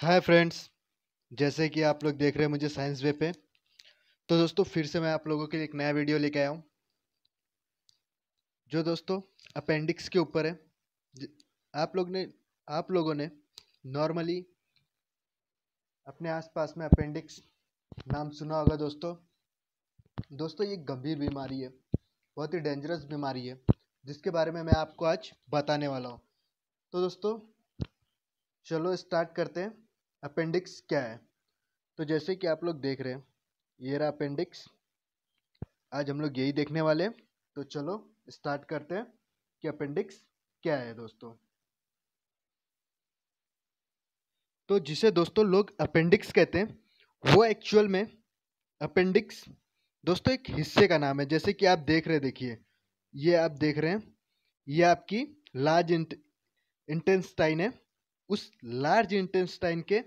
hi friends जैसे कि आप लोग देख रहे हैं मुझे साइंस वे पे तो दोस्तों फिर से मैं आप लोगों के लिए एक नया वीडियो लेके आया हूँ जो दोस्तों अपेंडिक्स के ऊपर है आप लोग ने आप लोगों ने नॉर्मली अपने आसपास में अपेंडिक्स नाम सुना होगा दोस्तों दोस्तों ये गंभीर बीमारी है बहुत ही डेंजरस बीमारी है जिसके बारे में मैं आपको आज बताने वाला हूँ तो दोस्तों चलो स्टार्ट करते हैं अपेंडिक्स क्या है तो जैसे कि आप लोग देख रहे हैं ये रहा अपेंडिक्स आज हम लोग यही देखने वाले तो चलो स्टार्ट करते हैं कि अपेंडिक्स क्या है दोस्तों तो जिसे दोस्तों लोग अपेंडिक्स कहते हैं वो एक्चुअल में अपेंडिक्स दोस्तों एक हिस्से का नाम है जैसे कि आप देख रहे देखिए ये आप देख रहे हैं ये आपकी लार्ज इंटेंसटाइन है उस लार्ज इंटेंस्टाइन के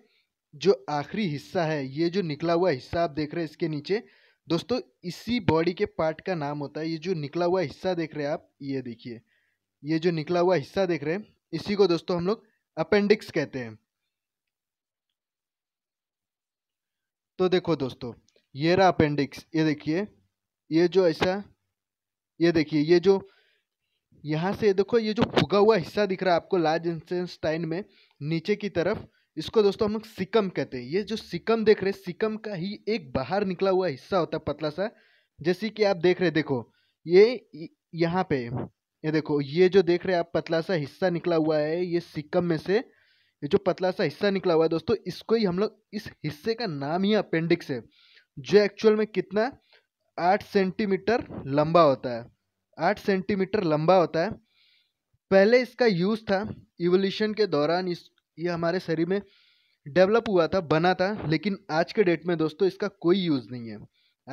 जो आखिरी हिस्सा है ये जो निकला हुआ हिस्सा आप देख रहे हैं इसके नीचे दोस्तों इसी बॉडी के पार्ट का नाम होता है ये जो निकला हुआ हिस्सा देख रहे हैं आप ये देखिए ये जो निकला हुआ हिस्सा देख रहे हैं इसी को दोस्तों हम लोग अपेंडिक्स कहते हैं तो देखो दोस्तों ये रहा अपेंडिक्स ये देखिए ये जो ऐसा ये देखिए ये जो यहाँ से देखो ये जो फुगा हुआ हिस्सा दिख रहा है आपको लार्ज इंसेंस्टाइन में नीचे की तरफ इसको दोस्तों हम लोग सिकम कहते हैं ये जो सिकम देख रहे हैं सिकम का ही एक बाहर निकला हुआ हिस्सा होता है पतला सा जैसे कि आप देख रहे हैं देखो ये यहाँ पे ये देखो ये जो देख रहे हैं आप पतला सा हिस्सा निकला हुआ है ये सिक्कम में से ये जो पतला सा हिस्सा निकला हुआ है दोस्तों इसको ही हम लोग इस हिस्से का नाम ही अपेंडिक्स है जो एक्चुअल में कितना आठ सेंटीमीटर लंबा होता है आठ सेंटीमीटर लंबा होता है पहले इसका यूज़ था इवोल्यूशन के दौरान इस ये हमारे शरीर में डेवलप हुआ था बना था लेकिन आज के डेट में दोस्तों इसका कोई यूज़ नहीं है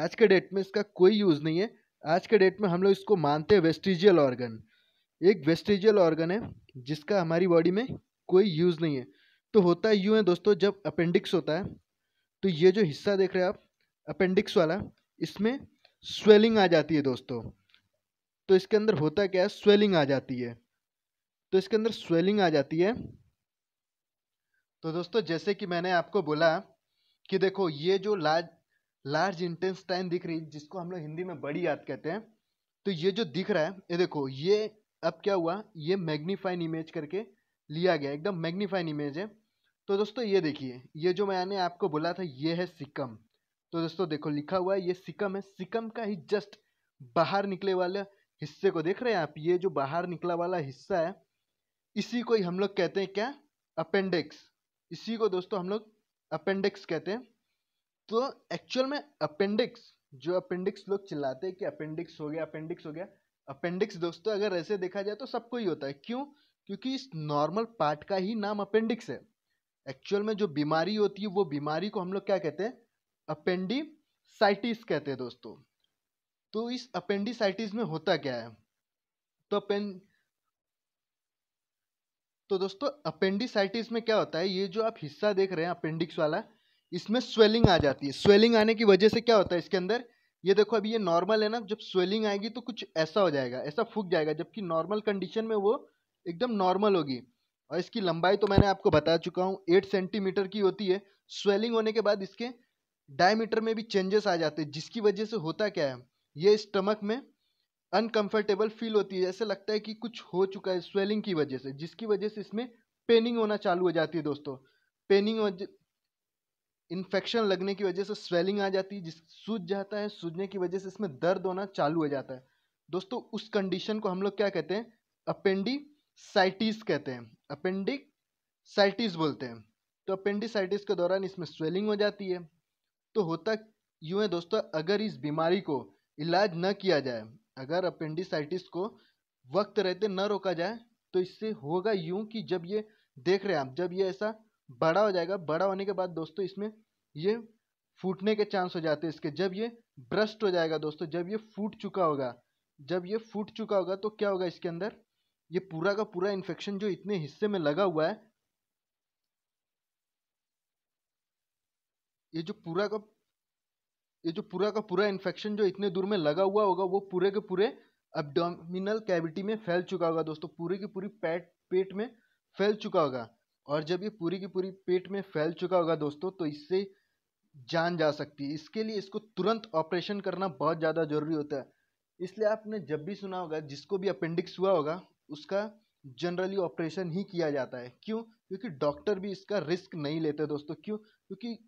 आज के डेट में इसका कोई यूज़ नहीं है आज के डेट में हम लोग इसको मानते हैं वेस्टिजियल ऑर्गन एक वेस्टिजियल ऑर्गन है जिसका हमारी बॉडी में कोई यूज़ नहीं है तो होता यूँ है दोस्तों जब अपेंडिक्स होता है तो ये जो हिस्सा देख रहे हैं आप अपेंडिक्स वाला इसमें स्वेलिंग आ जाती है दोस्तों तो इसके अंदर होता क्या है स्वेलिंग आ जाती है तो इसके अंदर स्वेलिंग आ जाती है तो दोस्तों जैसे कि मैंने आपको बोला कि देखो ये जो लार्ज लार्ज इंटेस्टाइन दिख रही जिसको हम लोग हिंदी में बड़ी याद कहते हैं तो ये जो दिख रहा है ये देखो ये अब क्या हुआ ये मैग्नीफाइन इमेज करके लिया गया एकदम मैग्नीफाइन इमेज है तो दोस्तों ये देखिए ये जो मैंने आपको बोला था ये है सिक्कम तो दोस्तों देखो लिखा हुआ है ये सिक्कम है सिक्कम का ही जस्ट बाहर निकले वाले हिस्से को देख रहे हैं आप ये जो बाहर निकला वाला हिस्सा है इसी को ही हम लोग कहते हैं क्या अपेंडिक्स इसी को दोस्तों हम लोग अपेंडिक्स कहते हैं तो एक्चुअल में अपेंडिक्स जो अपेंडिक्स लोग चिल्लाते हैं कि अपेंडिक्स हो गया अपेंडिक्स हो गया अपेंडिक्स दोस्तों अगर ऐसे देखा जाए तो सबको ही होता है क्यों क्योंकि इस नॉर्मल पार्ट का ही नाम अपेंडिक्स है एक्चुअल में जो बीमारी होती है वो बीमारी को हम लोग क्या कहते हैं अपेंडिसाइटिस कहते हैं दोस्तों तो इस अपेंडिसाइटिस में होता क्या है तो अपेंड तो दोस्तों अपेंडिसाइटिस में क्या होता है ये जो आप हिस्सा देख रहे हैं अपेंडिक्स वाला इसमें स्वेलिंग आ जाती है स्वेलिंग आने की वजह से क्या होता है इसके अंदर ये देखो अभी ये नॉर्मल है ना जब स्वेलिंग आएगी तो कुछ ऐसा हो जाएगा ऐसा फूक जाएगा जबकि नॉर्मल कंडीशन में वो एकदम नॉर्मल होगी और इसकी लंबाई तो मैंने आपको बता चुका हूँ एट सेंटीमीटर की होती है स्वेलिंग होने के बाद इसके डायमीटर में भी चेंजेस आ जाते हैं जिसकी वजह से होता क्या है ये स्टमक में अनकंफर्टेबल फील होती है ऐसे लगता है कि कुछ हो चुका है स्वेलिंग की वजह से जिसकी वजह से इसमें पेनिंग होना चालू हो जाती है दोस्तों पेनिंग इन्फेक्शन लगने की वजह से स्वेलिंग आ जाती है जिस सूज जाता है सूजने की वजह से इसमें दर्द होना चालू हो जाता है दोस्तों उस कंडीशन को हम लोग क्या कहते हैं अपेंडिसाइटिस कहते हैं अपेंडिकसाइटिस बोलते हैं तो अपेंडिसाइटिस के दौरान इसमें स्वेलिंग हो जाती है तो होता यूँ है दोस्तों अगर इस बीमारी को इलाज न किया जाए अगर अपेंडिसाइटिस को वक्त रहते न रोका जाए तो इससे होगा यूं कि जब ये देख रहे हैं आप जब ये ऐसा बड़ा हो जाएगा बड़ा होने के बाद दोस्तों इसमें ये फूटने के चांस हो जाते हैं इसके जब ये ब्रस्ट हो जाएगा दोस्तों जब ये फूट चुका होगा जब ये फूट चुका होगा तो क्या होगा इसके अंदर ये पूरा का पूरा इन्फेक्शन जो इतने हिस्से में लगा हुआ है ये जो पूरा का ये जो पूरा का पूरा इन्फेक्शन जो इतने दूर में लगा हुआ होगा वो पूरे के पूरे एबडोमिनल कैविटी में फैल चुका होगा दोस्तों पूरी की पूरी पेट पेट में फैल चुका होगा और जब ये पूरी की पूरी पेट में फैल चुका होगा दोस्तों तो इससे जान जा सकती है इसके लिए इसको तुरंत ऑपरेशन करना बहुत ज़्यादा ज़रूरी होता है इसलिए आपने जब भी सुना होगा जिसको भी अपेंडिक्स हुआ होगा उसका जनरली ऑपरेशन ही किया जाता है क्यों क्योंकि डॉक्टर भी इसका रिस्क नहीं लेते दोस्तों क्यों क्योंकि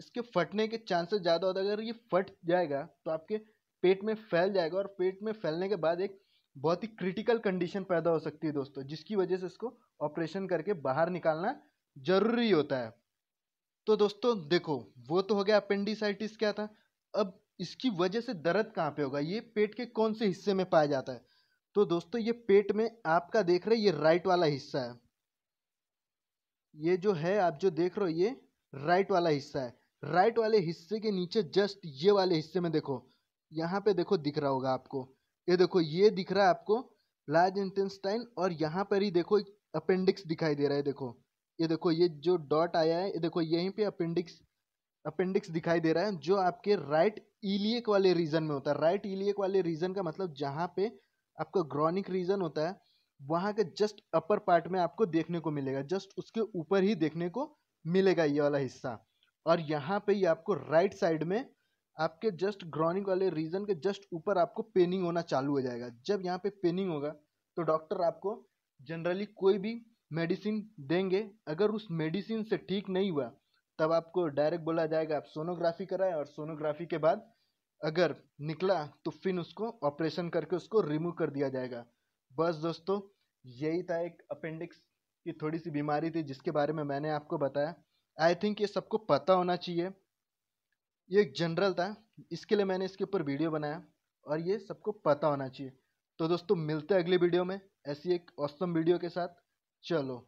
इसके फटने के चांसेस ज़्यादा होता है अगर ये फट जाएगा तो आपके पेट में फैल जाएगा और पेट में फैलने के बाद एक बहुत ही क्रिटिकल कंडीशन पैदा हो सकती है दोस्तों जिसकी वजह से इसको ऑपरेशन करके बाहर निकालना जरूरी होता है तो दोस्तों देखो वो तो हो गया अपेंडिसाइटिस क्या था अब इसकी वजह से दर्द कहाँ पे होगा ये पेट के कौन से हिस्से में पाया जाता है तो दोस्तों ये पेट में आपका देख रहे ये राइट वाला हिस्सा है ये जो है आप जो देख रहे हो ये राइट वाला हिस्सा है राइट वाले हिस्से के नीचे जस्ट ये वाले हिस्से में देखो यहाँ पे देखो दिख रहा होगा आपको ये देखो ये दिख रहा है आपको लार्ज इंटेस्टाइन और यहाँ पर ही देखो अपेंडिक्स दिखाई दे रहा है देखो ये देखो ये जो डॉट आया है ये देखो यहीं पे अपेंडिक्स अपेंडिक्स दिखाई दे रहा है जो आपके राइट इलियक वाले रीजन में होता है राइट इलियक वाले रीजन का मतलब जहाँ पे आपका ग्रॉनिक रीजन होता है वहाँ के जस्ट अपर पार्ट में आपको देखने को मिलेगा जस्ट उसके ऊपर ही देखने को मिलेगा ये वाला हिस्सा और यहाँ पे ही आपको राइट साइड में आपके जस्ट ग्रॉनिक वाले रीजन के जस्ट ऊपर आपको पेनिंग होना चालू हो जाएगा जब यहाँ पे पेनिंग होगा तो डॉक्टर आपको जनरली कोई भी मेडिसिन देंगे अगर उस मेडिसिन से ठीक नहीं हुआ तब आपको डायरेक्ट बोला जाएगा आप सोनोग्राफी कराएं और सोनोग्राफी के बाद अगर निकला तो फिर उसको ऑपरेशन करके उसको रिमूव कर दिया जाएगा बस दोस्तों यही था एक अपेंडिक्स की थोड़ी सी बीमारी थी जिसके बारे में मैंने आपको बताया आई थिंक ये सबको पता होना चाहिए ये एक जनरल था इसके लिए मैंने इसके ऊपर वीडियो बनाया और ये सबको पता होना चाहिए तो दोस्तों मिलते हैं अगले वीडियो में ऐसी एक औसम वीडियो के साथ चलो